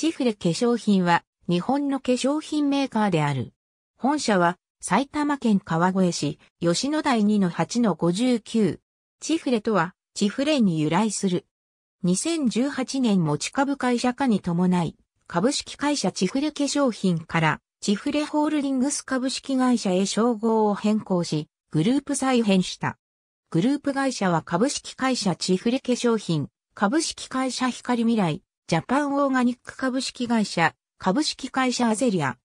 チフレ化粧品は日本の化粧品メーカーである。本社は埼玉県川越市吉野台2の8の59。チフレとはチフレに由来する。2018年持ち株会社化に伴い、株式会社チフレ化粧品からチフレホールディングス株式会社へ称号を変更し、グループ再編した。グループ会社は株式会社チフレ化粧品、株式会社光未来、ジャパンオーガニック株式会社、株式会社アゼリア。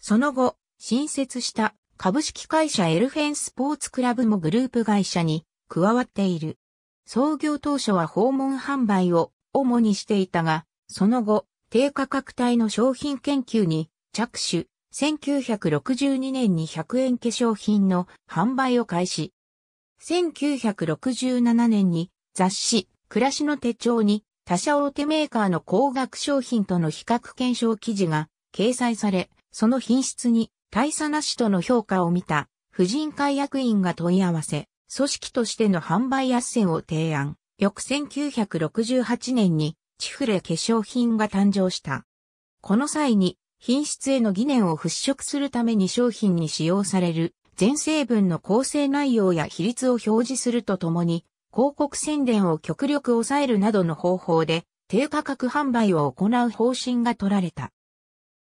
その後、新設した株式会社エルフェンスポーツクラブもグループ会社に加わっている。創業当初は訪問販売を主にしていたが、その後、低価格帯の商品研究に着手、1962年に100円化粧品の販売を開始。1967年に雑誌、暮らしの手帳に他社大手メーカーの高額商品との比較検証記事が掲載され、その品質に大差なしとの評価を見た、婦人会役員が問い合わせ、組織としての販売斡旋を提案。翌1968年に、チフレ化粧品が誕生した。この際に、品質への疑念を払拭するために商品に使用される、全成分の構成内容や比率を表示するとともに、広告宣伝を極力抑えるなどの方法で低価格販売を行う方針が取られた。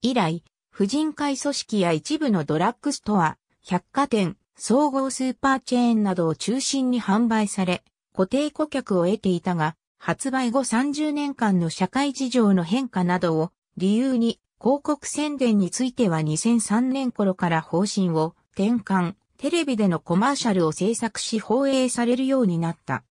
以来、婦人会組織や一部のドラッグストア、百貨店、総合スーパーチェーンなどを中心に販売され、固定顧客を得ていたが、発売後30年間の社会事情の変化などを理由に広告宣伝については2003年頃から方針を転換、テレビでのコマーシャルを制作し放映されるようになった。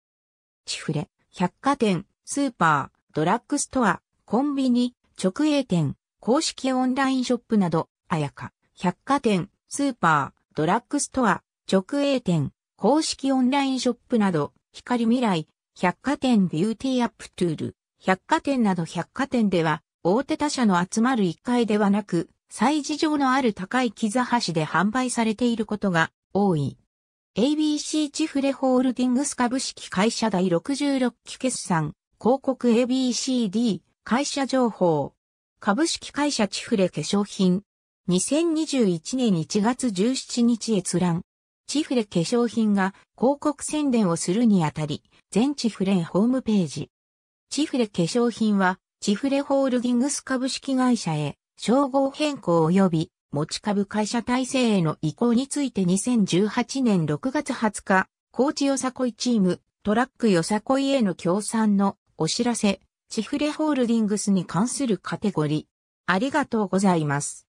チフレ、百貨店、スーパー、ドラッグストア、コンビニ、直営店、公式オンラインショップなど、あやか、百貨店、スーパー、ドラッグストア、直営店、公式オンラインショップなど、光未来、百貨店ビューティーアップトゥール、百貨店など百貨店では、大手他社の集まる1階ではなく、催事場のある高い木座橋で販売されていることが多い。ABC チフレホールディングス株式会社第66期決算、広告 ABCD、会社情報。株式会社チフレ化粧品。2021年1月17日閲覧。チフレ化粧品が広告宣伝をするにあたり、全チフレホームページ。チフレ化粧品は、チフレホールディングス株式会社へ、称号変更及び持ち株会社体制への移行について2018年6月20日、高知よさこいチーム、トラックよさこいへの協賛のお知らせ、チフレホールディングスに関するカテゴリー。ありがとうございます。